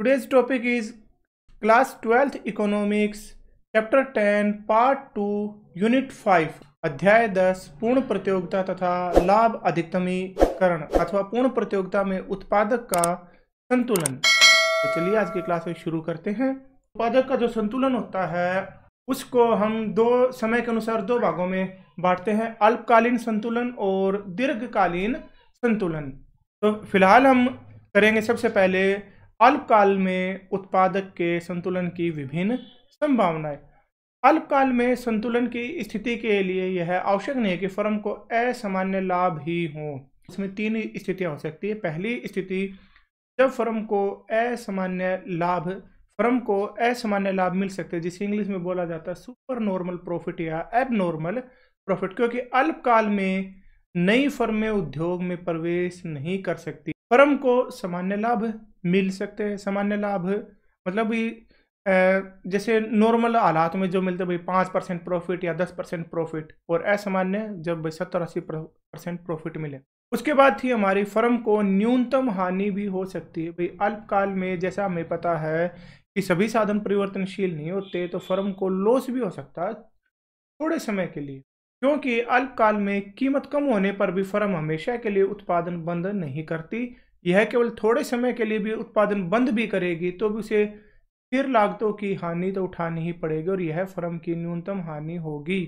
today's topic is class 12th economics chapter 10 part 2 unit 5 अध्याय 10 पूर्ण प्रतियोगिता तथा लाभ अधिकतमीकरण अथवा पूर्ण प्रतियोगिता में उत्पादक का संतुलन तो चलिए आज की क्लास में शुरू करते हैं उत्पादक का जो संतुलन होता है उसको हम दो समय के अनुसार दो भागों में बांटते हैं अल्पकालीन संतुलन और दीर्घकालीन संतुलन तो फिलहाल हम करेंगे सबसे पहले अल्पकाल में उत्पादक के संतुलन की विभिन्न संभावनाएं अल्पकाल में संतुलन की स्थिति के लिए यह आवश्यक नहीं है कि फर्म को असामान्य लाभ ही हो इसमें तीन स्थितियां हो सकती है पहली स्थिति जब फर्म को असामान्य लाभ फर्म को असामान्य लाभ मिल सकते हैं जिसे इंग्लिश में बोला जाता है सुपर नॉर्मल प्रॉफिट या एब नॉर्मल प्रॉफिट क्योंकि अल्पकाल में नई फर्में उद्योग में प्रवेश नहीं कर सकती फर्म को सामान्य लाभ मिल सकते हैं सामान्य लाभ मतलब जैसे नॉर्मल हालात में जो मिलते भाई पाँच परसेंट प्रॉफिट या दस परसेंट प्रॉफिट और असामान्य जब सत्तर अस्सी परसेंट प्रॉफिट मिले उसके बाद थी हमारी फर्म को न्यूनतम हानि भी हो सकती है भाई अल्पकाल में जैसा हमें पता है कि सभी साधन परिवर्तनशील नहीं होते तो फर्म को लॉस भी हो सकता है थोड़े समय के लिए क्योंकि अल्पकाल में कीमत कम होने पर भी फर्म हमेशा के लिए उत्पादन बंद नहीं करती यह केवल थोड़े समय के लिए भी उत्पादन बंद भी करेगी तो भी उसे फिर लागतों की हानि तो उठानी ही पड़ेगी और यह फर्म की न्यूनतम हानि होगी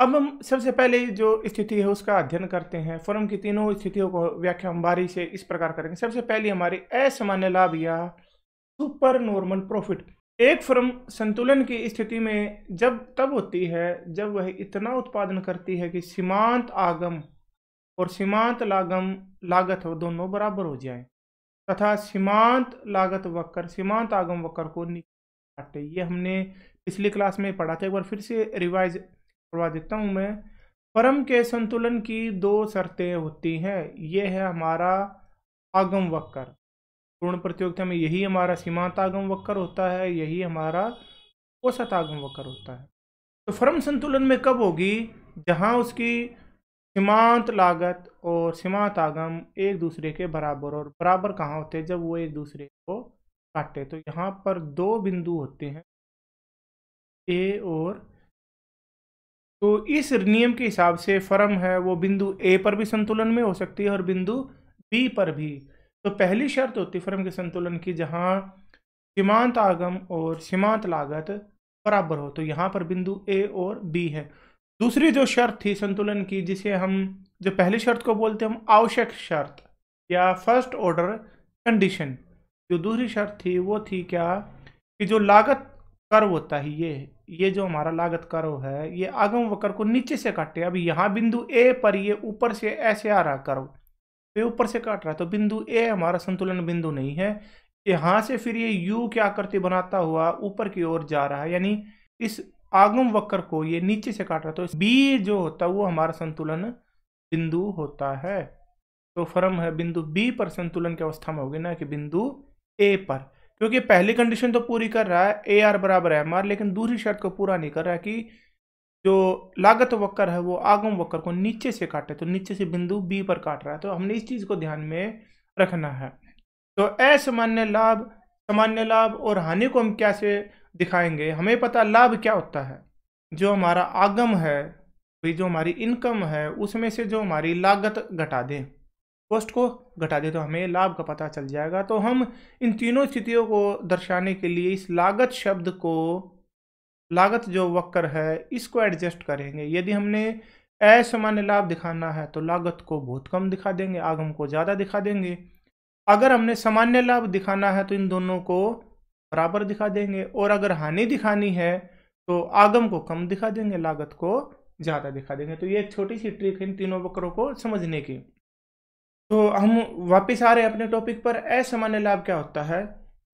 अब हम सबसे पहले जो स्थिति है उसका अध्ययन करते हैं फर्म की तीनों स्थितियों को व्याख्या हम बारी से इस प्रकार करेंगे सबसे पहले हमारे असामान्य लाभ या सुपर नॉर्मल प्रॉफिट एक फर्म संतुलन की स्थिति में जब तब होती है जब वह इतना उत्पादन करती है कि सीमांत आगम और सीमांत लागम लागत हो दोनों बराबर हो जाए तथा सीमांत लागत वक्र सीमांत आगम वक्र को काटे ये हमने पिछली क्लास में पढ़ा था एक बार फिर से रिवाइज करवा देता हूँ मैं परम के संतुलन की दो शर्तें होती हैं ये है हमारा आगम वक्र पूर्ण प्रतियोगिता में यही हमारा सीमांत आगम वक्र होता है यही हमारा औसत आगम वक्र होता है तो फर्म संतुलन में कब होगी जहाँ उसकी सीमांत लागत और सीमांत आगम एक दूसरे के बराबर और बराबर कहाँ होते हैं जब वो एक दूसरे को काटे तो यहाँ पर दो बिंदु होते हैं ए और तो इस नियम के हिसाब से फर्म है वो बिंदु ए पर भी संतुलन में हो सकती है और बिंदु बी पर भी तो पहली शर्त होती है फर्म के संतुलन की जहाँ सीमांत आगम और सीमांत लागत बराबर हो तो यहाँ पर बिंदु ए और बी है दूसरी जो शर्त थी संतुलन की जिसे हम जो पहली शर्त को बोलते हैं हम आवश्यक शर्त या फर्स्ट ऑर्डर कंडीशन जो दूसरी शर्त थी वो थी क्या कि जो लागत कर्व होता है ये ये जो हमारा लागत कर्व है ये आगम वक्र को नीचे से काटे अब यहाँ बिंदु ए पर ये ऊपर से ऐसे आ रहा कर्व तो ये ऊपर से काट रहा है तो बिंदु ए हमारा संतुलन बिंदु नहीं है यहाँ से फिर ये यू की आकृति बनाता हुआ ऊपर की ओर जा रहा है यानी इस आगम वक्र को ये नीचे से काट रहा तो बी जो होता है वो हमारा संतुलन बिंदु होता है तो फर्म है बिंदु बी पर संतुलन की अवस्था में होगी ना कि बिंदु ए पर क्योंकि पहली कंडीशन तो पूरी कर रहा है ए आर बराबर एम आर लेकिन दूसरी शर्त को पूरा नहीं कर रहा कि जो लागत वक्र है वो आगम वक्र को नीचे से काटे तो नीचे से बिंदु बी पर काट रहा है तो हमने इस चीज़ को ध्यान में रखना है तो असामान्य लाभ सामान्य लाभ और हानि को हम कैसे दिखाएंगे हमें पता लाभ क्या होता है जो हमारा आगम है भाई जो हमारी इनकम है उसमें से जो हमारी लागत घटा दें कॉस्ट को घटा दें तो हमें लाभ का पता चल जाएगा तो हम इन तीनों स्थितियों को दर्शाने के लिए इस लागत शब्द को लागत जो वक्र है इसको एडजस्ट करेंगे यदि हमने असामान्य लाभ दिखाना है तो लागत को बहुत कम दिखा देंगे आगम को ज़्यादा दिखा देंगे अगर हमने सामान्य लाभ दिखाना है तो इन दोनों को बराबर दिखा देंगे और अगर हानि दिखानी है तो आगम को कम दिखा देंगे लागत को ज़्यादा दिखा देंगे तो ये एक छोटी सी ट्रिक है इन तीनों वक्रों को समझने की तो हम वापस आ रहे हैं अपने टॉपिक पर असामान्य लाभ क्या होता है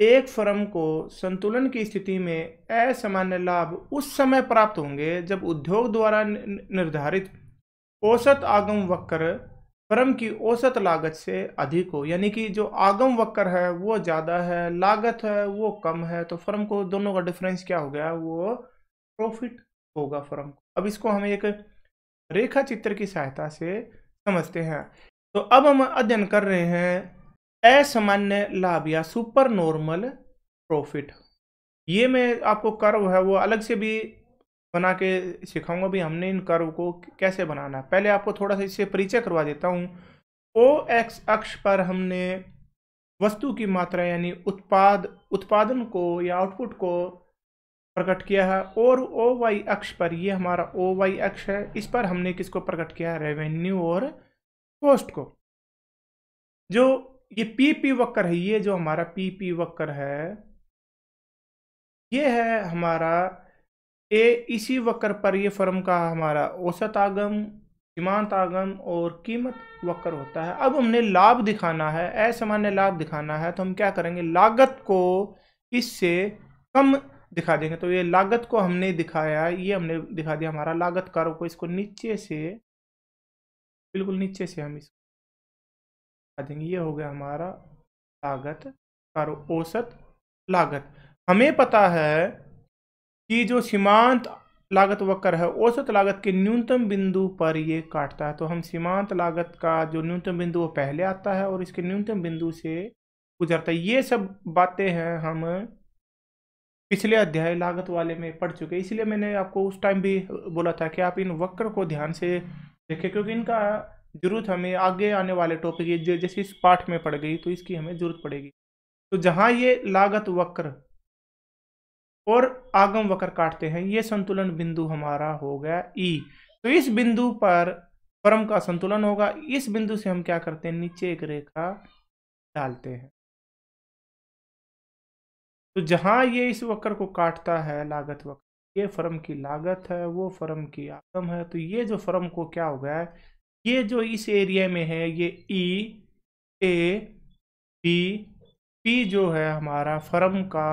एक फर्म को संतुलन की स्थिति में असामान्य लाभ उस समय प्राप्त होंगे जब उद्योग द्वारा निर्धारित औसत आगम वक्र फर्म की औसत लागत से अधिक हो यानी कि जो आगम वक्र है वो ज़्यादा है लागत है वो कम है तो फर्म को दोनों का डिफरेंस क्या हो गया वो प्रॉफिट होगा फर्म को अब इसको हम एक रेखा चित्र की सहायता से समझते हैं तो अब हम अध्ययन कर रहे हैं असामान्य लाभ या सुपर नॉर्मल प्रॉफिट ये मैं आपको कर्व है वो अलग से भी बना के सिखाऊंगा भी हमने इन कर्व को कैसे बनाना है पहले आपको थोड़ा सा इससे परिचय करवा देता हूँ ओ एक्स अक्ष पर हमने वस्तु की मात्रा यानी उत्पाद उत्पादन को या आउटपुट को प्रकट किया है और ओ वाई अक्ष पर ये हमारा ओ वाई अक्ष है इस पर हमने किसको प्रकट किया है रेवेन्यू और कॉस्ट को जो ये पी पी वक्कर है ये जो हमारा पी पी वक्कर है ये है हमारा ए इसी वक्र पर ये फर्म का हमारा औसत आगम सीमांत आगम और कीमत वक्र होता है अब हमने लाभ दिखाना है असामान्य लाभ दिखाना है तो हम क्या करेंगे लागत को इससे कम दिखा देंगे तो ये लागत को हमने दिखाया ये हमने दिखा दिया हमारा लागत कर्व को इसको नीचे से बिल्कुल नीचे से हम इसको दिखा देंगे ये हो गया हमारा लागत कर्व औसत लागत हमें पता है कि जो सीमांत लागत वक्र है औसत लागत के न्यूनतम बिंदु पर ये काटता है तो हम सीमांत लागत का जो न्यूनतम बिंदु वो पहले आता है और इसके न्यूनतम बिंदु से गुजरता है ये सब बातें हैं हम पिछले अध्याय लागत वाले में पढ़ चुके इसलिए मैंने आपको उस टाइम भी बोला था कि आप इन वक्र को ध्यान से देखें क्योंकि इनका जरूरत हमें आगे आने वाले टॉपिक जैसे इस पाठ में पड़ गई तो इसकी हमें जरूरत पड़ेगी तो जहाँ ये लागत वक्र और आगम वक्र काटते हैं ये संतुलन बिंदु हमारा हो गया ई e। तो इस बिंदु पर परम का संतुलन होगा इस बिंदु से हम क्या करते हैं नीचे एक रेखा डालते हैं तो जहां ये इस वक्र को काटता है लागत वक्र ये फर्म की लागत है वो फर्म की आगम है तो ये जो फर्म को क्या हो गया है ये जो इस एरिया में है ये ई ए बी पी जो है हमारा फर्म का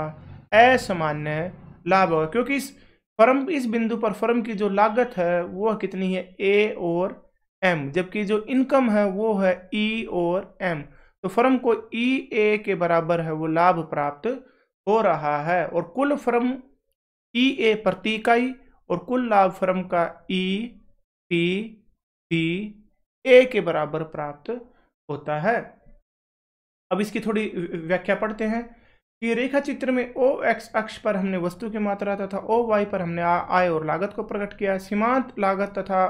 असामान्य लाभ होगा क्योंकि इस फर्म इस बिंदु पर फर्म की जो लागत है वह कितनी है ए और एम जबकि जो इनकम है वो है ई e और एम तो फर्म को ई e, ए के बराबर है वो लाभ प्राप्त हो रहा है और कुल फर्म ई e, ए प्रति इकाई और कुल लाभ फर्म का ई पी पी ए के बराबर प्राप्त होता है अब इसकी थोड़ी व्याख्या पढ़ते हैं कि रेखा चित्र में ओ एक्स अक्ष पर हमने वस्तु की मात्रा तथा ओ वाई पर हमने आय और लागत को प्रकट किया सीमांत लागत तथा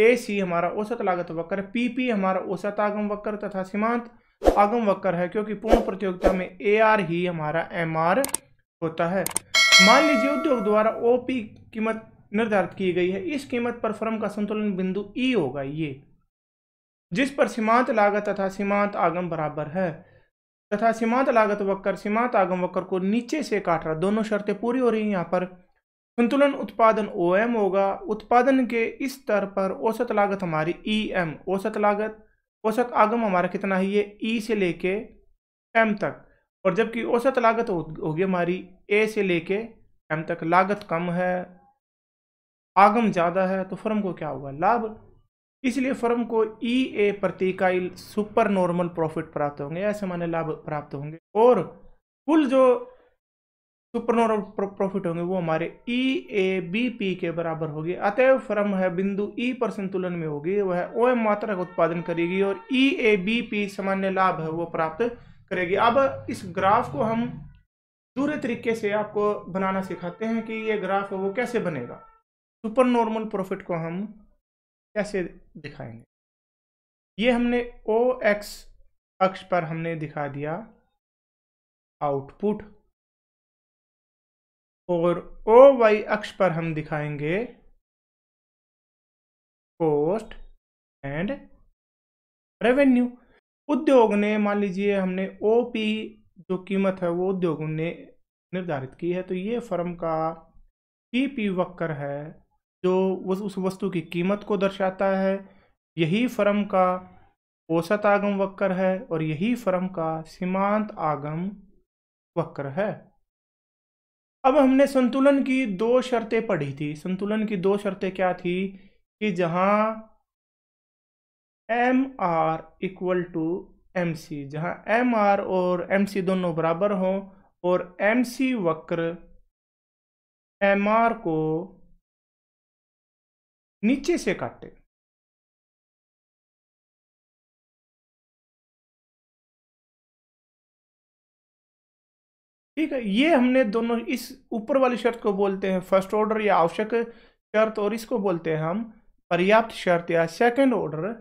ए सी हमारा औसत लागत वक्र पी पी हमारा औसत आगम वक्र तथा सीमांत आगम वक्र है क्योंकि पूर्ण प्रतियोगिता में ए आर ही हमारा एम आर होता है मान लीजिए उद्योग द्वारा ओ पी कीमत निर्धारित की गई है इस कीमत पर फर्म का संतुलन बिंदु ई होगा ये जिस पर सीमांत लागत तथा सीमांत आगम बराबर है तथा सीमांत लागत वक्र सीमांत आगम वक्र को नीचे से काट रहा दोनों शर्तें पूरी हो रही हैं यहाँ पर संतुलन उत्पादन ओ एम होगा उत्पादन के इस स्तर पर औसत लागत हमारी ई e एम औसत लागत औसत आगम हमारा कितना है ये ई e से लेके एम तक और जबकि औसत लागत होगी हमारी ए से लेके एम तक लागत कम है आगम ज़्यादा है तो फर्म को क्या होगा लाभ इसलिए फर्म को ई e ए प्रति इकाई सुपर नॉर्मल प्रॉफिट प्राप्त होंगे ऐसे माने लाभ प्राप्त होंगे और कुल जो सुपर नॉर्मल प्रॉफिट होंगे वो हमारे ई ए बी पी के बराबर होगी अतएव फर्म है बिंदु ई e पर संतुलन में होगी वह ओ एम मात्रा का उत्पादन करेगी और ई ए बी पी सामान्य लाभ है वो प्राप्त करेगी अब इस ग्राफ को हम दूसरे तरीके से आपको बनाना सिखाते हैं कि ये ग्राफ वो कैसे बनेगा सुपर नॉर्मल प्रॉफिट को हम कैसे दिखाएंगे ये हमने ओ एक्स अक्ष पर हमने दिखा दिया आउटपुट और ओ वाई अक्ष पर हम दिखाएंगे कोस्ट एंड रेवेन्यू उद्योग ने मान लीजिए हमने ओ पी जो कीमत है वो उद्योग ने निर्धारित की है तो ये फर्म का पी पी वक्र है जो उस वस्तु की कीमत को दर्शाता है यही फर्म का औसत आगम वक्र है और यही फर्म का सीमांत आगम वक्र है अब हमने संतुलन की दो शर्तें पढ़ी थी संतुलन की दो शर्तें क्या थी कि जहां M R equal to M C जहाँ एम आर और एम सी दोनों बराबर हों और एम सी वक्र एम आर को नीचे से काटे ठीक है ये हमने दोनों इस ऊपर वाली शर्त को बोलते हैं फर्स्ट ऑर्डर या आवश्यक शर्त और इसको बोलते हैं हम पर्याप्त शर्त या सेकंड ऑर्डर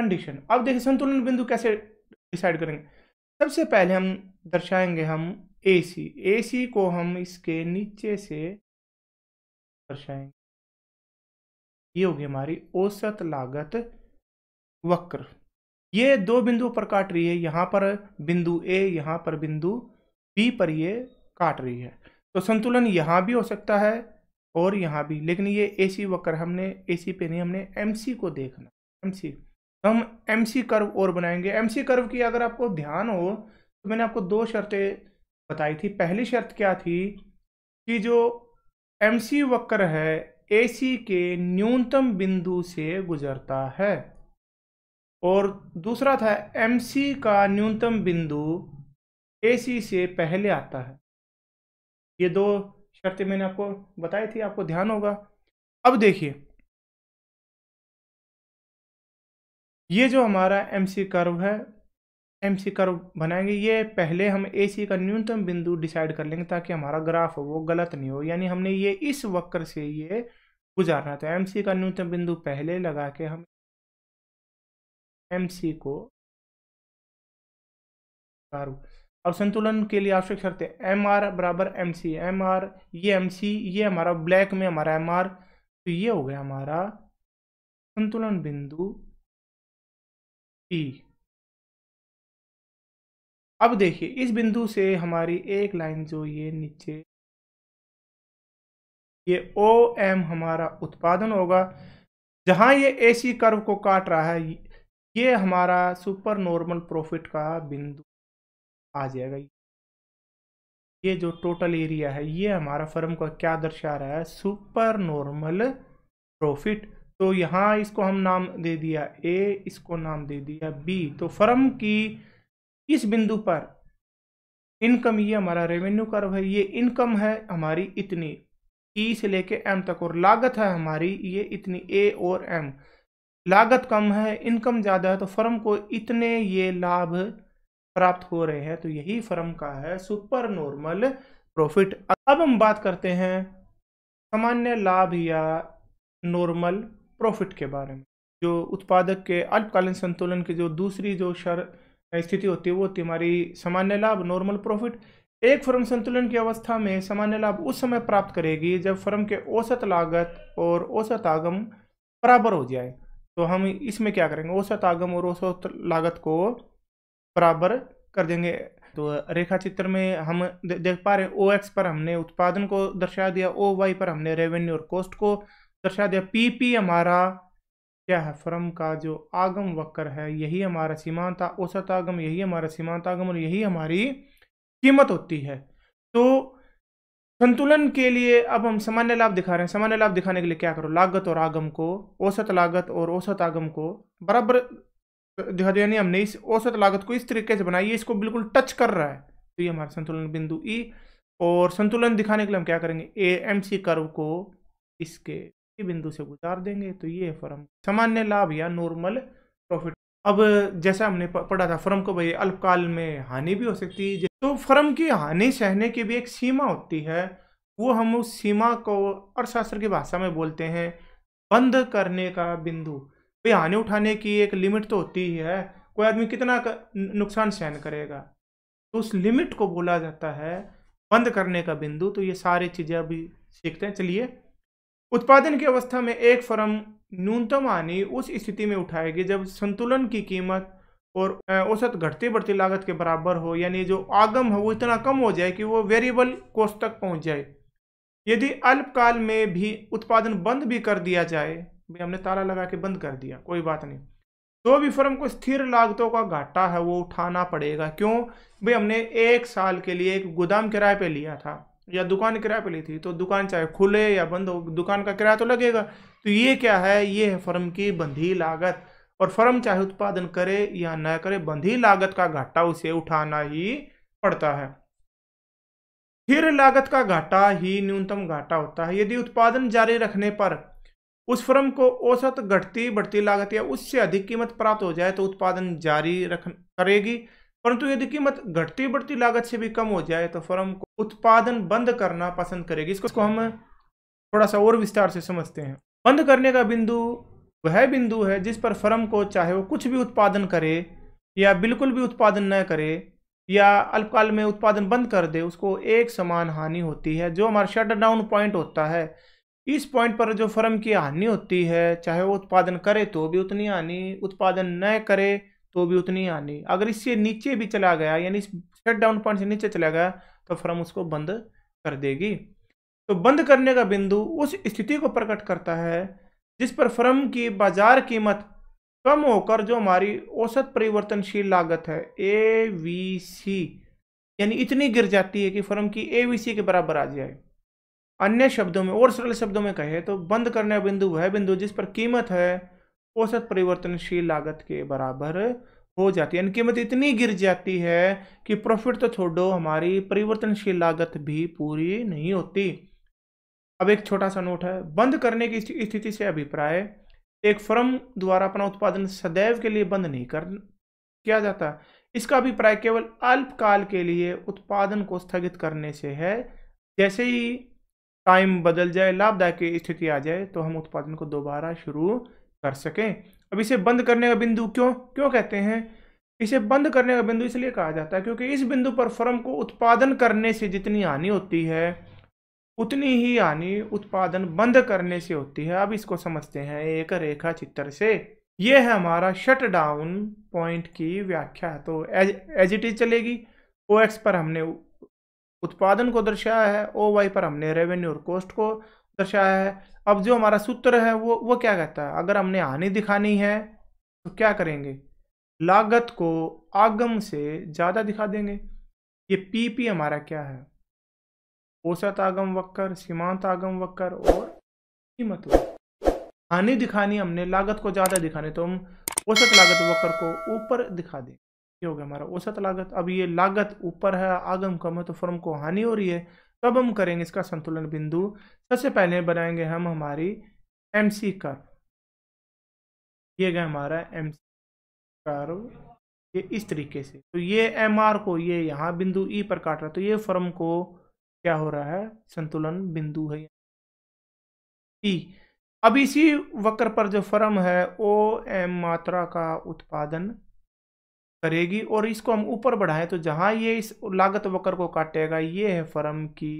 कंडीशन अब देखिए संतुलन बिंदु कैसे डिसाइड करेंगे सबसे पहले हम दर्शाएंगे हम ए सी ए सी को हम इसके नीचे से दर्शाएंगे ये होगी हमारी औसत लागत वक्र ये दो बिंदुओं पर काट रही है यहां पर बिंदु ए यहां पर बिंदु बी पर ये काट रही है तो संतुलन यहां भी हो सकता है और यहां भी लेकिन ये एसी वक्र हमने एसी पे नहीं हमने एमसी को देखना एमसी तो हम एमसी कर्व और बनाएंगे एमसी कर्व की अगर आपको ध्यान हो तो मैंने आपको दो शर्तें बताई थी पहली शर्त क्या थी कि जो एमसी वक्र है एसी के न्यूनतम बिंदु से गुजरता है और दूसरा था एमसी का न्यूनतम बिंदु एसी से पहले आता है ये दो शर्तें मैंने आपको बताई थी आपको ध्यान होगा अब देखिए ये जो हमारा एमसी कर्व है एम सी कर्व बनाएंगे ये पहले हम ए सी का न्यूनतम बिंदु डिसाइड कर लेंगे ताकि हमारा ग्राफ हो वो गलत नहीं हो यानी हमने ये इस वक्र से ये गुजारना था एम सी का न्यूनतम बिंदु पहले लगा के हम एम सी को कर्व अब संतुलन के लिए आवश्यक शर्त है एम आर बराबर एम सी एम आर ये एम सी ये हमारा ब्लैक में हमारा एम आर तो ये हो गया हमारा संतुलन बिंदु पी अब देखिए इस बिंदु से हमारी एक लाइन जो ये नीचे ये ओ एम हमारा उत्पादन होगा जहां ये एसी कर्व को काट रहा है ये हमारा सुपर नॉर्मल प्रॉफिट का बिंदु आ जाएगा ये जो टोटल एरिया है ये हमारा फर्म का क्या दर्शा रहा है सुपर नॉर्मल प्रॉफिट तो यहाँ इसको हम नाम दे दिया ए इसको नाम दे दिया बी तो फर्म की इस बिंदु पर इनकम ये हमारा रेवेन्यू कर्व है ये इनकम है हमारी इतनी ई e से लेके एम तक और लागत है हमारी ये इतनी ए और एम लागत कम है इनकम ज़्यादा है तो फर्म को इतने ये लाभ प्राप्त हो रहे हैं तो यही फर्म का है सुपर नॉर्मल प्रॉफिट अब हम बात करते हैं सामान्य लाभ या नॉर्मल प्रॉफिट के बारे में जो उत्पादक के अल्पकालीन संतुलन की जो दूसरी जो शर्त स्थिति होती है वो होती है हमारी सामान्य लाभ नॉर्मल प्रॉफिट एक फर्म संतुलन की अवस्था में सामान्य लाभ उस समय प्राप्त करेगी जब फर्म के औसत लागत और औसत आगम बराबर हो जाए तो हम इसमें क्या करेंगे औसत आगम और औसत लागत को बराबर कर देंगे तो रेखा चित्र में हम देख पा रहे हैं ओ एक्स पर हमने उत्पादन को दर्शा दिया ओ वाई पर हमने रेवेन्यू और कॉस्ट को दर्शा दिया पी पी हमारा क्या है फ्रम का जो आगम वक्र है यही हमारा सीमांत औसत आगम यही हमारा सीमांत आगम और यही हमारी कीमत होती है तो संतुलन के लिए अब हम सामान्य लाभ दिखा रहे हैं सामान्य लाभ दिखाने के लिए क्या करो लागत और आगम को औसत लागत और औसत आगम को बराबर दिखा दो यानी हमने इस औसत लागत को इस तरीके से बनाई इसको बिल्कुल टच कर रहा है तो ये हमारा संतुलन बिंदु ई और संतुलन दिखाने के लिए हम क्या करेंगे ए एम सी कर्व को इसके इसी बिंदु से गुजार देंगे तो ये फर्म सामान्य लाभ या नॉर्मल प्रॉफिट अब जैसा हमने पढ़ा था फर्म को भाई अल्पकाल में हानि भी हो सकती है तो फर्म की हानि सहने की भी एक सीमा होती है वो हम उस सीमा को अर्थशास्त्र की भाषा में बोलते हैं बंद करने का बिंदु भाई हानि उठाने की एक लिमिट तो होती ही है कोई आदमी कितना नुकसान सहन करेगा तो उस लिमिट को बोला जाता है बंद करने का बिंदु तो ये सारी चीज़ें अभी सीखते हैं चलिए उत्पादन की अवस्था में एक फर्म न्यूनतम हानि उस स्थिति में उठाएगी जब संतुलन की कीमत और औसत घटती बढ़ती लागत के बराबर हो यानी जो आगम है वो इतना कम हो जाए कि वो वेरिएबल कोस्ट तक पहुंच जाए यदि अल्पकाल में भी उत्पादन बंद भी कर दिया जाए भी हमने ताला लगा के बंद कर दिया कोई बात नहीं तो भी फर्म को स्थिर लागतों का घाटा है वो उठाना पड़ेगा क्यों भाई हमने एक साल के लिए एक गोदाम किराए पर लिया था या दुकान किराए पे ली थी तो दुकान चाहे खुले या बंद हो दुकान का किराया तो लगेगा तो ये क्या है ये है फर्म की बंधी लागत और फर्म चाहे उत्पादन करे या न करे बंधी लागत का घाटा उसे उठाना ही पड़ता है फिर लागत का घाटा ही न्यूनतम घाटा होता है यदि उत्पादन जारी रखने पर उस फर्म को औसत घटती बढ़ती लागत या उससे अधिक कीमत प्राप्त हो जाए तो उत्पादन जारी रख करेगी परंतु यदि कीमत घटती बढ़ती लागत से भी कम हो जाए तो फर्म उत्पादन बंद करना पसंद करेगी इसको, इसको हम थोड़ा सा और विस्तार से समझते हैं बंद करने का बिंदु वह बिंदु है जिस पर फर्म को चाहे वो कुछ भी उत्पादन करे या बिल्कुल भी उत्पादन न करे या अल्पकाल में उत्पादन बंद कर दे उसको एक समान हानि होती है जो हमारा शट डाउन पॉइंट होता है इस पॉइंट पर जो फर्म की हानि होती है चाहे वो उत्पादन करे तो भी उतनी हानि उत्पादन न करे तो भी उतनी हानि अगर इससे नीचे भी चला गया यानी इस शट डाउन पॉइंट से नीचे चला गया तो फर्म उसको बंद कर देगी तो बंद करने का बिंदु उस स्थिति को प्रकट करता है जिस पर फर्म की बाजार कीमत कम होकर जो हमारी औसत परिवर्तनशील लागत है ए वी सी यानी इतनी गिर जाती है कि फर्म की ए वी सी के बराबर आ जाए अन्य शब्दों में और सरल शब्दों में कहे तो बंद करने का बिंदु वह बिंदु जिस पर कीमत है औसत परिवर्तनशील लागत के बराबर हो जाती है इनकी कीमत इतनी गिर जाती है कि प्रॉफिट तो छोड़ो हमारी परिवर्तनशील लागत भी पूरी नहीं होती अब एक छोटा सा नोट है बंद करने की स्थिति से अभिप्राय एक फर्म द्वारा अपना उत्पादन सदैव के लिए बंद नहीं कर किया जाता इसका अभिप्राय केवल अल्पकाल के लिए उत्पादन को स्थगित करने से है जैसे ही टाइम बदल जाए लाभदायक स्थिति आ जाए तो हम उत्पादन को दोबारा शुरू कर सकें अब इसे बंद करने का बिंदु क्यों क्यों कहते हैं इसे बंद करने का बिंदु इसलिए कहा जाता है क्योंकि इस बिंदु पर फर्म को उत्पादन करने से जितनी हानि होती है उतनी ही हानि उत्पादन बंद करने से होती है अब इसको समझते हैं एक रेखा चित्र से ये है हमारा शट डाउन पॉइंट की व्याख्या तो एज इट इज चलेगी ओ एक्स पर हमने उत्पादन को दर्शाया है ओ वाई पर हमने रेवेन्यू और कॉस्ट को दर्शाया है अब जो हमारा सूत्र है वो वो क्या कहता है अगर हमने हानि दिखानी है तो क्या करेंगे लागत को आगम से ज़्यादा दिखा देंगे ये पी पी हमारा क्या है औसत आगम वक्कर सीमांत आगम वक्कर और कीमत हानि दिखानी हमने लागत को ज़्यादा दिखानी तो हम औसत लागत वक्कर को ऊपर दिखा दें ये हो गया हमारा औसत लागत अब ये लागत ऊपर है आगम कम है तो फर्म को हानि हो रही है तब हम करेंगे इसका संतुलन बिंदु सबसे पहले बनाएंगे हम हमारी एम सी कर्व ये गए हमारा एम सी कर्व ये इस तरीके से तो ये एम आर को ये यहाँ बिंदु ई e पर काट रहा है तो ये फर्म को क्या हो रहा है संतुलन बिंदु है ई e। अब इसी वक्र पर जो फर्म है ओ एम मात्रा का उत्पादन करेगी और इसको हम ऊपर बढ़ाएं तो जहाँ ये इस लागत वक्र को काटेगा ये है फर्म की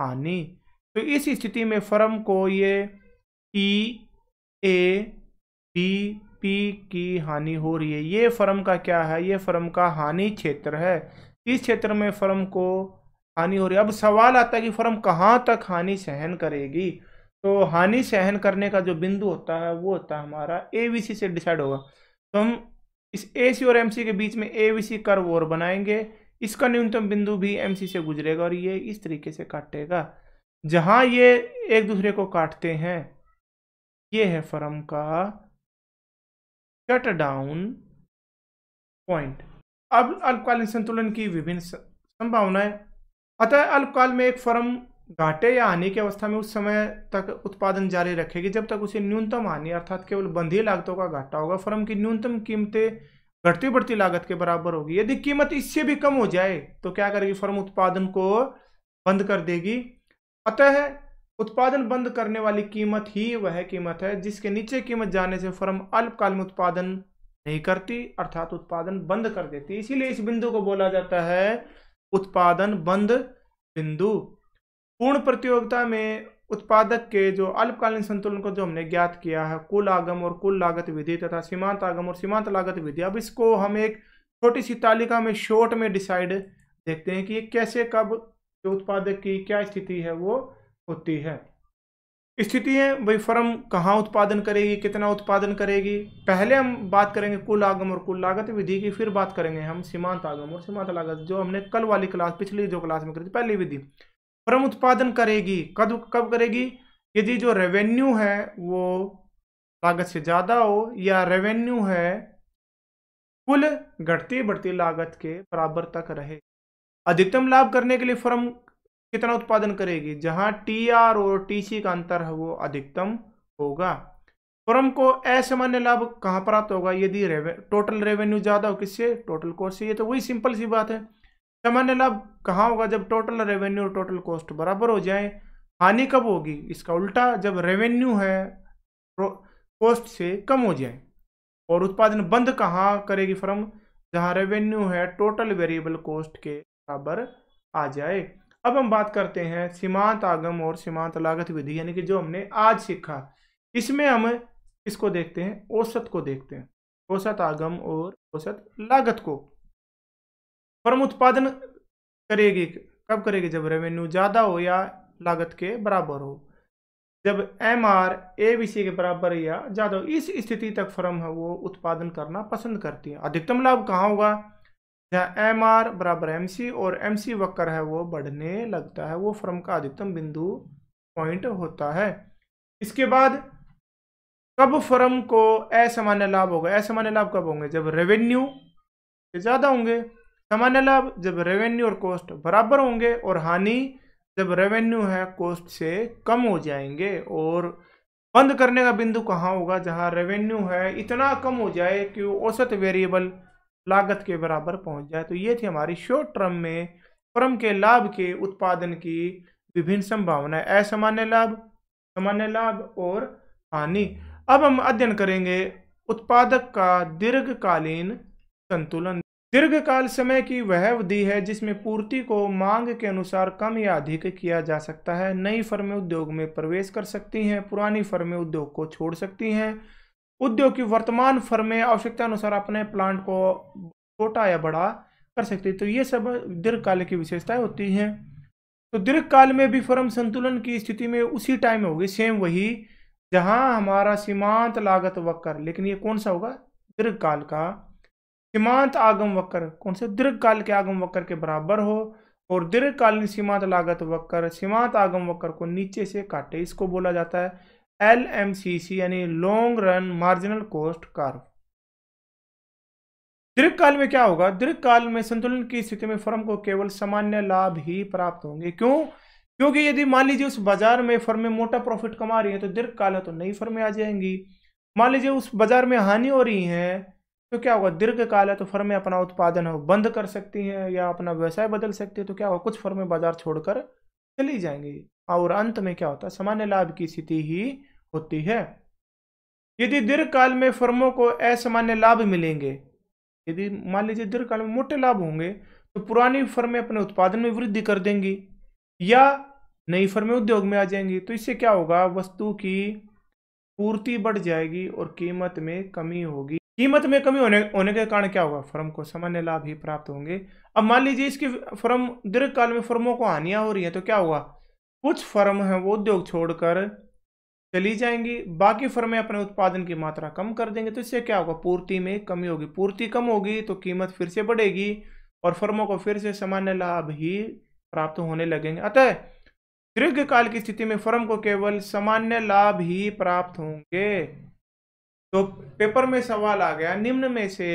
हानि तो इस स्थिति में फर्म को ये ई ए बी पी की हानि हो रही है ये फर्म का क्या है ये फर्म का हानि क्षेत्र है इस क्षेत्र में फर्म को हानि हो रही है अब सवाल आता है कि फर्म कहाँ तक हानि सहन करेगी तो हानि सहन करने का जो बिंदु होता है वो होता है हमारा ए वी सी से डिसाइड होगा तो हम इस ए सी और एम सी के बीच में ए वी सी कर्व और बनाएंगे इसका न्यूनतम बिंदु भी एम सी से गुजरेगा और ये इस तरीके से काटेगा जहां ये एक दूसरे को काटते हैं ये है फर्म का शट डाउन पॉइंट अब अल्पकालीन संतुलन की विभिन्न संभावनाएं अतः अल्पकाल में एक फर्म घाटे या हानि की अवस्था में उस समय तक उत्पादन जारी रखेगी जब तक उसे न्यूनतम हानि अर्थात केवल बंधी लागतों का घाटा होगा फर्म की न्यूनतम कीमतें घटती बढ़ती लागत के बराबर होगी यदि कीमत इससे भी कम हो जाए तो क्या करेगी फर्म उत्पादन को बंद कर देगी अतः उत्पादन बंद करने वाली कीमत ही वह कीमत है जिसके नीचे कीमत जाने से फर्म अल्पकाल में उत्पादन नहीं करती अर्थात उत्पादन बंद कर देती इसीलिए इस बिंदु को बोला जाता है उत्पादन बंद बिंदु पूर्ण प्रतियोगिता में उत्पादक के जो अल्पकालीन संतुलन को जो हमने ज्ञात किया है कुल आगम और कुल लागत विधि तथा सीमांत आगम और सीमांत लागत विधि अब इसको हम एक छोटी सी तालिका में शॉर्ट में डिसाइड देखते हैं कि ये कैसे कब उत्पादक की क्या स्थिति है वो होती है स्थिति है भाई फर्म कहाँ उत्पादन करेगी कितना उत्पादन करेगी पहले हम बात करेंगे कुल आगम और कुल लागत विधि की फिर बात करेंगे हम सीमांत आगम और सीमांत लागत जो हमने कल वाली क्लास पिछली जो क्लास में करी थी पहली विधि फर्म उत्पादन करेगी कद कब करेगी यदि जो रेवेन्यू है वो लागत से ज़्यादा हो या रेवेन्यू है कुल घटती बढ़ती लागत के बराबर तक रहे अधिकतम लाभ करने के लिए फर्म कितना उत्पादन करेगी जहां टी आर और टी सी का अंतर है वो अधिकतम होगा फर्म को असामान्य लाभ कहाँ प्राप्त होगा यदि रेवे, टोटल रेवेन्यू ज़्यादा हो किससे टोटल कॉस्ट से ये तो वही सिंपल सी बात है सामान्य लाभ कहाँ होगा जब टोटल रेवेन्यू और टोटल कॉस्ट बराबर हो जाए हानि कब होगी इसका उल्टा जब रेवेन्यू है कॉस्ट से कम हो जाए और उत्पादन बंद कहाँ करेगी फर्म जहाँ रेवेन्यू है टोटल वेरिएबल कॉस्ट के बराबर आ जाए अब हम बात करते हैं सीमांत आगम और सीमांत लागत विधि यानी कि जो हमने आज सीखा इसमें हम इसको देखते हैं औसत को देखते हैं औसत आगम और औसत लागत को फर्म उत्पादन करेगी कब करेगी जब रेवेन्यू ज़्यादा हो या लागत के बराबर हो जब M R A B C के बराबर या ज़्यादा हो इस स्थिति तक फर्म है वो उत्पादन करना पसंद करती है अधिकतम लाभ कहाँ होगा जहाँ एम आर बराबर एम सी और एम सी वक्र है वो बढ़ने लगता है वो फर्म का अधिकतम बिंदु पॉइंट होता है इसके बाद कब फर्म को असामान्य लाभ होगा असामान्य लाभ कब होंगे जब रेवेन्यू से ज़्यादा होंगे सामान्य लाभ जब रेवेन्यू और कॉस्ट बराबर होंगे और हानि जब रेवेन्यू है कॉस्ट से कम हो जाएंगे और बंद करने का बिंदु कहाँ होगा जहाँ रेवेन्यू है इतना कम हो जाए कि औसत वेरिएबल लागत के बराबर पहुंच जाए तो ये थी हमारी शॉर्ट टर्म में फर्म के लाभ के उत्पादन की विभिन्न संभावनाएं असामान्य लाभ सामान्य लाभ और हानि अब हम अध्ययन करेंगे उत्पादक का दीर्घकालीन संतुलन दीर्घकाल समय की वह अवधि है जिसमें पूर्ति को मांग के अनुसार कम या अधिक किया जा सकता है नई फर्में उद्योग में प्रवेश कर सकती हैं पुरानी फर्में उद्योग को छोड़ सकती हैं उद्योग की वर्तमान फर्म में आवश्यकता अनुसार अपने प्लांट को छोटा या बड़ा कर सकती है तो ये सब दीर्घकाल की विशेषताएं होती हैं तो दीर्घ काल में भी फर्म संतुलन की स्थिति में उसी टाइम में होगी सेम वही जहां हमारा सीमांत लागत वक्र लेकिन ये कौन सा होगा दीर्घ काल का सीमांत आगम वक्र कौन सा दीर्घ काल के आगम वक्र के बराबर हो और दीर्घकालीन सीमांत लागत वक्र सीमांत आगम वक्र को नीचे से काटे इसको बोला जाता है एल एम सी सी यानी long run marginal cost curve दीर्घ काल में क्या होगा दीर्घ काल में संतुलन की स्थिति में फर्म को केवल सामान्य लाभ ही प्राप्त होंगे क्यों क्योंकि यदि मान लीजिए उस बाजार में में मोटा प्रॉफिट कमा रही है तो दीर्घ काल है तो नई फर्में आ जाएंगी मान लीजिए उस बाजार में हानि हो रही है तो क्या होगा दीर्घ काल है तो फर्में अपना उत्पादन है बंद कर सकती हैं या अपना व्यवसाय बदल सकती है तो क्या होगा कुछ फर्में बाजार छोड़कर चली जाएंगी और अंत में क्या होता है सामान्य लाभ की स्थिति ही होती है यदि दीर्घ काल में फर्मों को असामान्य लाभ मिलेंगे यदि मान लीजिए दीर्घ काल में मोटे लाभ होंगे तो पुरानी फर्में अपने उत्पादन में वृद्धि कर देंगी या नई फर्में उद्योग में आ जाएंगी तो इससे क्या होगा वस्तु की पूर्ति बढ़ जाएगी और कीमत में कमी होगी कीमत में कमी होने होने के कारण क्या होगा फर्म को सामान्य लाभ ही प्राप्त होंगे अब मान लीजिए इसकी फर्म दीर्घ काल में फर्मों को हानियां हो रही है तो क्या होगा कुछ फर्म है वो उद्योग छोड़कर चली जाएंगी बाकी फर्में अपने उत्पादन की मात्रा कम कर देंगे तो इससे क्या होगा पूर्ति में कमी होगी पूर्ति कम होगी तो कीमत फिर से बढ़ेगी और फर्मों को फिर से सामान्य लाभ ही प्राप्त होने लगेंगे अतः दीर्घकाल की स्थिति में फर्म को केवल सामान्य लाभ ही प्राप्त होंगे तो पेपर में सवाल आ गया निम्न में से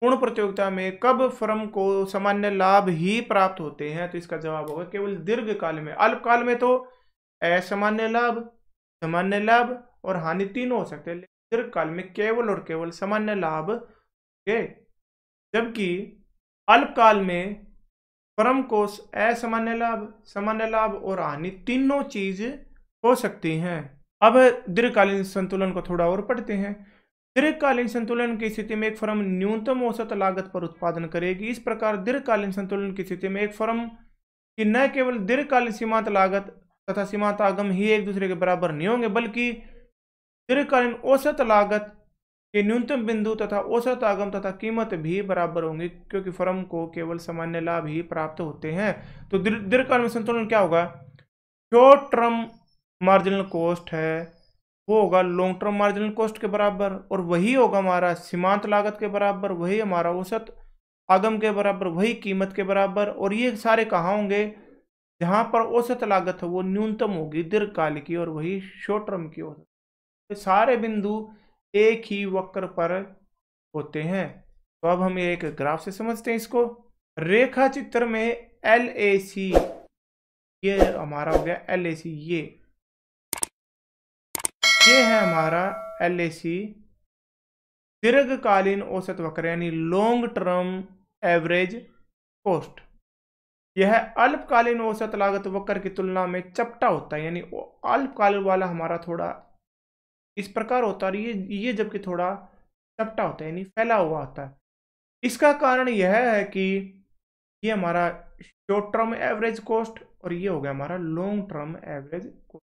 पूर्ण प्रतियोगिता में कब फर्म को सामान्य लाभ ही प्राप्त होते हैं तो इसका जवाब होगा केवल दीर्घकाल में अल्पकाल में तो असामान्य लाभ सामान्य लाभ और हानि तीनों हो सकते हैं दीर्घ काल में केवल और केवल सामान्य लाभ के जबकि अल्पकाल में परम कोष असामान्य लाभ सामान्य लाभ और हानि तीनों चीज हो सकती हैं अब दीर्घकालीन संतुलन को थोड़ा और पढ़ते हैं दीर्घकालीन संतुलन की स्थिति में एक फर्म न्यूनतम औसत लागत पर उत्पादन करेगी इस प्रकार दीर्घकालीन संतुलन की स्थिति में एक फर्म की न केवल दीर्घकालीन सीमांत लागत तथा सीमांत आगम ही एक दूसरे के बराबर नहीं होंगे बल्कि दीर्घकालीन औसत लागत के न्यूनतम बिंदु तथा औसत आगम तथा कीमत भी बराबर होंगी क्योंकि फर्म को केवल सामान्य लाभ ही प्राप्त होते हैं तो दीर्घकालीन संतुलन क्या होगा शॉर्ट टर्म मार्जिनल कॉस्ट है वो होगा लॉन्ग टर्म मार्जिनल कॉस्ट के बराबर और वही होगा हमारा सीमांत लागत के बराबर वही हमारा औसत आगम के बराबर वही कीमत के बराबर और ये सारे कहाँ होंगे जहां पर औसत लागत है वो न्यूनतम होगी दीर्घकाल की और वही शॉर्ट टर्म की औसत तो सारे बिंदु एक ही वक्र पर होते हैं तो अब हम एक ग्राफ से समझते हैं इसको रेखा चित्र में एल ए सी ये हमारा हो गया एल ए सी ये ये है हमारा एल ए सी दीर्घकालीन औसत वक्र यानी लॉन्ग टर्म एवरेज कॉस्ट यह अल्पकालीन औसत लागत वक्र की तुलना में चपटा होता है यानी अल्पकालीन वाला हमारा थोड़ा इस प्रकार होता है ये ये जबकि थोड़ा चपटा होता है यानी फैला हुआ होता है इसका कारण यह है कि ये हमारा शॉर्ट टर्म एवरेज कॉस्ट और ये हो गया हमारा लॉन्ग टर्म एवरेज कॉस्ट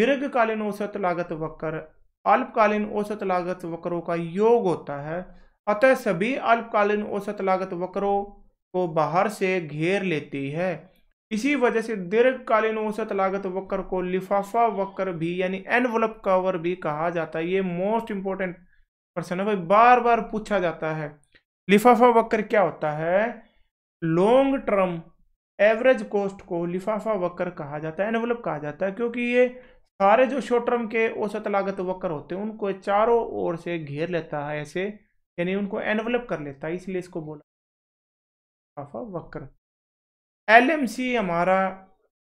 दीर्घकालीन औसत लागत वक्र अल्पकालीन औसत लागत वक्रों का योग होता है अतः सभी अल्पकालीन औसत लागत वक्रों को बाहर से घेर लेती है इसी वजह से दीर्घकालीन औसत लागत वक्र को लिफाफा वक्र भी यानी एनवलप कवर भी कहा जाता है ये मोस्ट इंपॉर्टेंट प्रश्न है भाई बार बार पूछा जाता है लिफाफा वक्र क्या होता है लॉन्ग टर्म एवरेज कॉस्ट को लिफाफा वक्र कहा जाता है एनवलप कहा जाता है क्योंकि ये सारे जो शॉर्ट टर्म के औसत लागत वक्र होते हैं उनको चारों ओर से घेर लेता है ऐसे यानी उनको एनवलप कर लेता है इसलिए इसको बोला इजाफा वक्र सी हमारा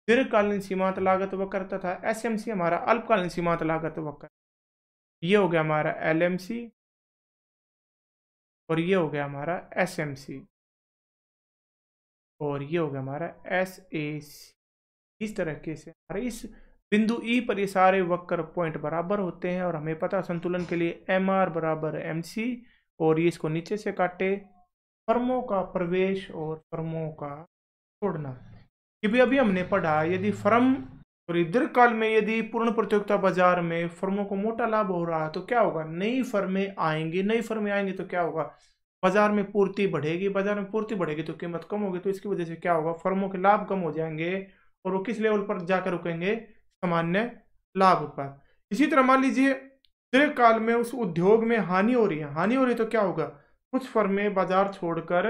दीर्घकालीन सीमांत लागत वक्र तथा सी हमारा अल्पकालीन सीमांत लागत वक्र ये हो गया हमारा एलएमसी और ये हो गया हमारा एस और ये हो गया हमारा एस इस तरीके से हमारे इस बिंदु ई e पर ये सारे वक्र पॉइंट बराबर होते हैं और हमें पता संतुलन के लिए एम आर बराबर एम सी और ये इसको नीचे से काटे फर्मों का प्रवेश और फर्मों का छोड़ना ये भी अभी हमने पढ़ा यदि फर्म सॉरी दीर्घकाल में यदि पूर्ण प्रतियोगिता बाजार में फर्मों को मोटा लाभ हो रहा तो क्या होगा नई फर्में आएंगी नई फर्में आएंगी तो क्या होगा बाजार में पूर्ति बढ़ेगी बाजार में पूर्ति बढ़ेगी तो कीमत कम होगी तो इसकी वजह से क्या होगा फर्मों के लाभ कम हो जाएंगे और वो किस लेवल पर जाकर रुकेंगे सामान्य लाभ पर इसी तरह मान लीजिए दीर्घकाल में उस उद्योग में हानि हो रही है हानि हो रही है तो क्या होगा कुछ फर्में बाजार छोड़कर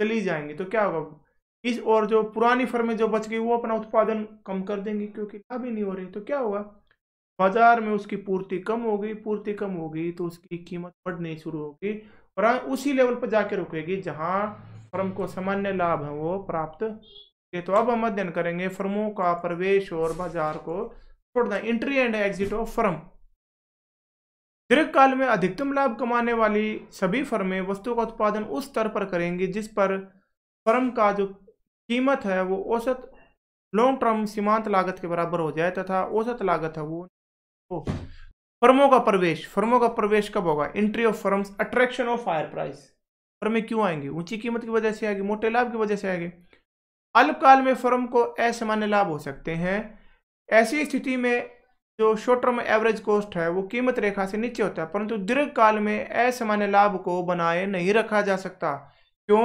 चली जाएंगी तो क्या होगा इस और जो पुरानी फर्में जो बच गई वो अपना उत्पादन कम कर देंगी क्योंकि लाभ ही नहीं हो रही तो क्या होगा बाजार में उसकी पूर्ति कम हो गई पूर्ति कम होगी तो उसकी कीमत बढ़नी शुरू होगी और उसी लेवल पर जाके रुकेगी जहाँ फर्म को सामान्य लाभ है वो प्राप्त ये तो अब हम अध्ययन करेंगे फर्मों का प्रवेश और बाजार को छोड़ना entry and exit of firm दीर्घकाल में अधिकतम लाभ कमाने वाली सभी फर्में वस्तु का उत्पादन उस स्तर पर करेंगी जिस पर फर्म का जो कीमत है वो औसत लॉन्ग टर्म सीमांत लागत के बराबर हो जाए तथा औसत लागत है वो ओ, फर्मों का प्रवेश फर्मों का प्रवेश कब होगा entry of firms attraction of higher price फर्में क्यों आएंगी ऊंची कीमत की वजह से आएगी मोटे लाभ की वजह से आएगी अल्पकाल में फर्म को असामान्य लाभ हो सकते हैं ऐसी स्थिति में जो शॉर्ट टर्म एवरेज कॉस्ट है वो कीमत रेखा से नीचे होता है परंतु दीर्घकाल में असामान्य लाभ को बनाए नहीं रखा जा सकता क्यों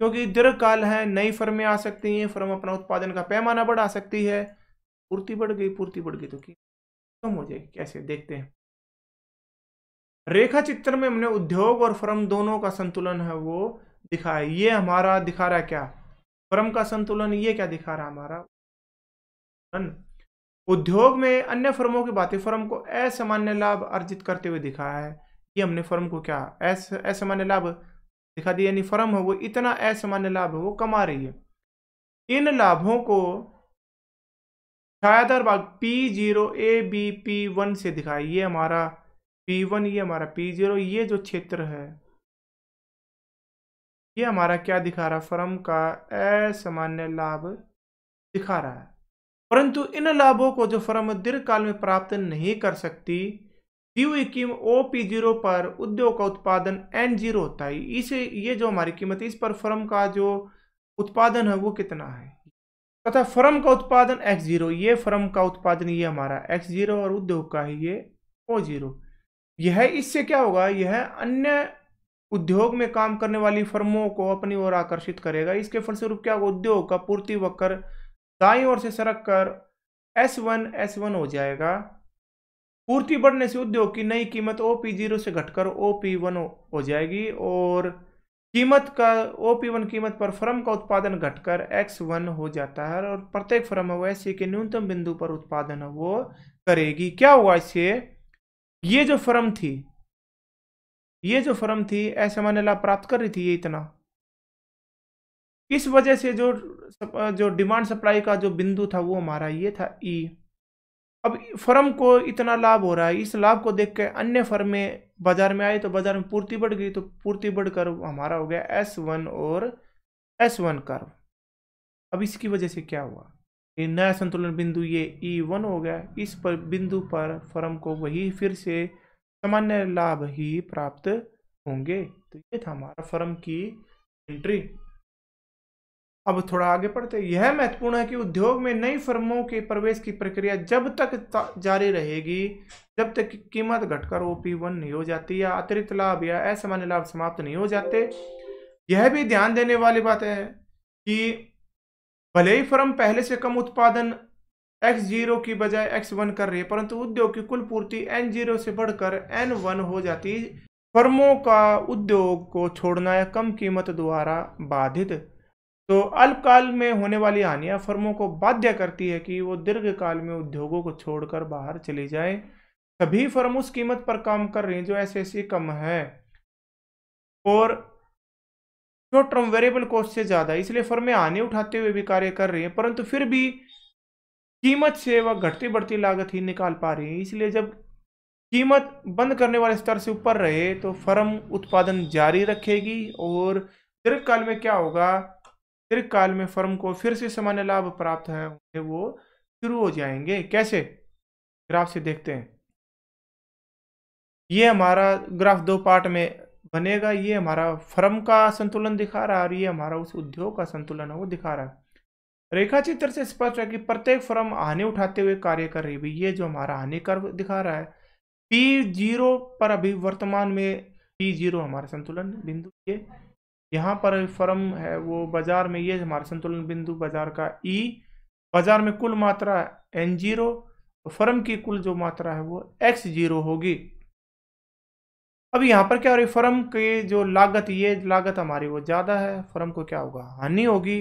क्योंकि दीर्घकाल है नई फर्में आ सकती हैं फर्म अपना उत्पादन का पैमाना बढ़ा सकती है पूर्ति बढ़ गई पूर्ति बढ़ गई तो कीमत कम हो जाएगी कैसे देखते हैं रेखा चित्र में हमने उद्योग और फर्म दोनों का संतुलन है वो दिखा है ये हमारा दिखा रहा है क्या फर्म का संतुलन ये क्या दिखा रहा है हमारा उद्योग में अन्य फर्मों की बातें फर्म को असामान्य लाभ अर्जित करते हुए दिखा है कि हमने फर्म को क्या असामान्य लाभ दिखा दिया यानी फर्म है वो इतना असामान्य लाभ वो कमा रही है इन लाभों को छायादार भाग P zero A B P one से दिखाई ये हमारा पी वन ये हमारा पी जीरो ये जो क्षेत्र है ये हमारा क्या दिखा रहा फर्म का असामान्य लाभ दिखा रहा है परंतु इन लाभों को जो फर्म काल में प्राप्त नहीं कर सकती जीव कीम ओ पी जीरो पर उद्योग का उत्पादन एन जीरो होता है इसे ये जो हमारी कीमत है इस पर फर्म का जो उत्पादन है वो कितना है तथा फर्म का उत्पादन एक्स जीरो ये फर्म का उत्पादन ये हमारा एक्स जीरो और उद्योग का है ये ओ जीरो यह इससे क्या होगा यह अन्य उद्योग में काम करने वाली फर्मों को अपनी ओर आकर्षित करेगा इसके फलस्वरूप क्या होगा उद्योग का पूर्ति वक्र दाई ओर से सरक कर एस वन एस वन हो जाएगा पूर्ति बढ़ने से उद्योग की नई कीमत ओ पी जीरो से घटकर ओ पी वन हो जाएगी और कीमत का ओ पी वन कीमत पर फर्म का उत्पादन घटकर एक्स वन हो जाता है और प्रत्येक फर्म वो एस के न्यूनतम बिंदु पर उत्पादन वो करेगी क्या हुआ इससे ये जो फर्म थी ये जो फर्म थी ऐसे मैंने लाभ प्राप्त कर रही थी ये इतना इस वजह से जो जो डिमांड सप्लाई का जो बिंदु था वो हमारा ये था ई e. अब फर्म को इतना लाभ हो रहा है इस लाभ को देख के अन्य फर्में बाजार में आई तो बाजार में पूर्ति बढ़ गई तो पूर्ति बढ़कर हमारा हो गया एस वन और एस वन कर्व अब इसकी वजह से क्या हुआ ये नया संतुलन बिंदु ये ई e वन हो गया इस पर बिंदु पर फर्म को वही फिर से सामान्य लाभ ही प्राप्त होंगे तो ये था हमारा फर्म की एंट्री अब थोड़ा आगे पढ़ते यह महत्वपूर्ण है कि उद्योग में नई फर्मों के प्रवेश की प्रक्रिया जब तक जारी रहेगी जब तक की कीमत घटकर ओ पी वन नहीं हो जाती या अतिरिक्त लाभ या असामान्य लाभ समाप्त नहीं हो जाते यह भी ध्यान देने वाली बात है कि भले ही फर्म पहले से कम उत्पादन एक्स जीरो की बजाय एक्स वन कर रही है परंतु उद्योग की कुल पूर्ति एन जीरो से बढ़कर एन वन हो जाती फर्मों का उद्योग को छोड़ना या कम कीमत द्वारा बाधित तो अल्पकाल में होने वाली हानियां फर्मों को बाध्य करती है कि वो दीर्घ काल में उद्योगों को छोड़कर बाहर चली जाए सभी फर्म उस कीमत पर काम कर रही हैं जो ऐसे ऐसी कम है और शॉर्ट टर्म वेरिएबल कॉस्ट से ज़्यादा इसलिए फर्में हानि उठाते हुए भी कार्य कर रही हैं परंतु फिर भी कीमत से वह घटती बढ़ती लागत ही निकाल पा रही है इसलिए जब कीमत बंद करने वाले स्तर से ऊपर रहे तो फर्म उत्पादन जारी रखेगी और दीर्घकाल में क्या होगा दीर्घ काल में फर्म को फिर से सामान्य लाभ प्राप्त है वो शुरू हो जाएंगे कैसे ग्राफ से देखते हैं ये हमारा ग्राफ दो पार्ट में बनेगा ये हमारा फर्म का संतुलन दिखा रहा है और ये हमारा उस उद्योग का संतुलन है वो दिखा रहा है रेखा चित्र से स्पष्ट है कि प्रत्येक फर्म हानि उठाते हुए कार्य कर रही है ये जो हमारा हानि कर दिखा रहा है पी जीरो पर अभी वर्तमान में पी जीरो हमारा संतुलन बिंदु ये यहाँ पर फर्म है वो बाजार में ये हमारा संतुलन बिंदु बाजार का ई e, बाजार में कुल मात्रा एन जीरो फर्म की कुल जो मात्रा है वो एक्स जीरो होगी अब यहाँ पर क्या हो रही फर्म के जो लागत ये लागत हमारी वो ज़्यादा है फर्म को क्या होगा हानि होगी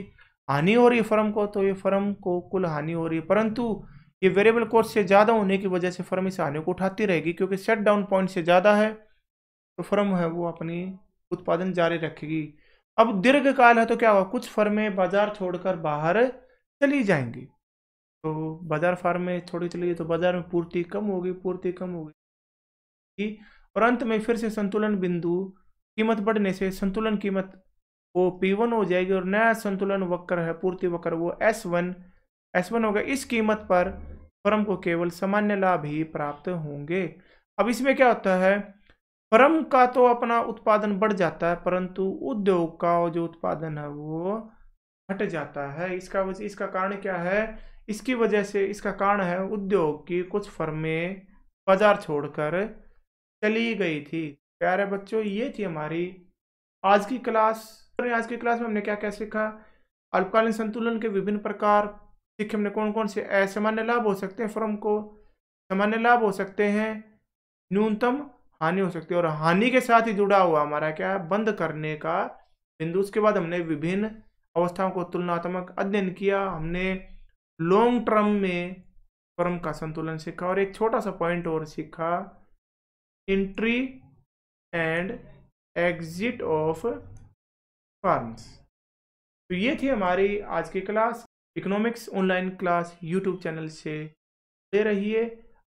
हानि हो रही है फर्म को तो ये फर्म को कुल हानि हो रही है परंतु ये वेरिएबल कोर्स से ज़्यादा होने की वजह से फर्म इस हानि को उठाती रहेगी क्योंकि सेट डाउन पॉइंट से ज़्यादा है तो फर्म है वो अपनी उत्पादन जारी रखेगी अब दीर्घ काल है तो क्या होगा कुछ फर्में बाजार छोड़कर बाहर चली जाएंगी तो बाजार फार्में छोड़ चली गई तो बाजार में पूर्ति कम होगी पूर्ति कम होगी और अंत में फिर से संतुलन बिंदु कीमत बढ़ने से संतुलन कीमत वो P1 हो जाएगी और नया संतुलन वक्र है पूर्ति वक्र वो S1 S1 होगा इस कीमत पर फर्म को केवल सामान्य लाभ ही प्राप्त होंगे अब इसमें क्या होता है फर्म का तो अपना उत्पादन बढ़ जाता है परंतु उद्योग का जो उत्पादन है वो घट जाता है इसका वजह इसका कारण क्या है इसकी वजह से इसका कारण है उद्योग की कुछ फर्में बाजार छोड़कर चली गई थी प्यारे बच्चों ये थी हमारी आज की क्लास आज की क्लास में हमने क्या क्या सीखा अल्पकालीन संतुलन के विभिन्न प्रकार सीखे हमने कौन कौन से असामान्य लाभ हो सकते हैं फर्म को सामान्य लाभ हो सकते हैं न्यूनतम हानि हो सकती है और हानि के साथ ही जुड़ा हुआ हमारा क्या बंद करने का बिंदु उसके बाद हमने विभिन्न अवस्थाओं को तुलनात्मक अध्ययन किया हमने लॉन्ग टर्म में फर्म का संतुलन सीखा और एक छोटा सा पॉइंट और सीखा entry and exit of firms तो ये थी हमारी आज की class economics online class YouTube channel से ले रही है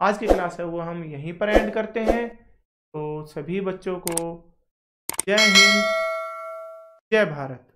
आज की क्लास है वो हम यहीं पर एंड करते हैं तो सभी बच्चों को जय हिंद जय भारत